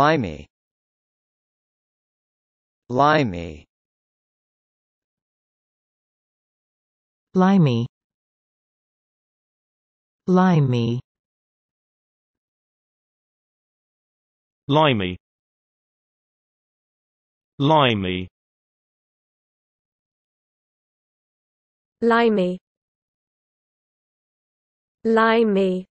Limey Limey Limey Limey Limey Limey Limey Limey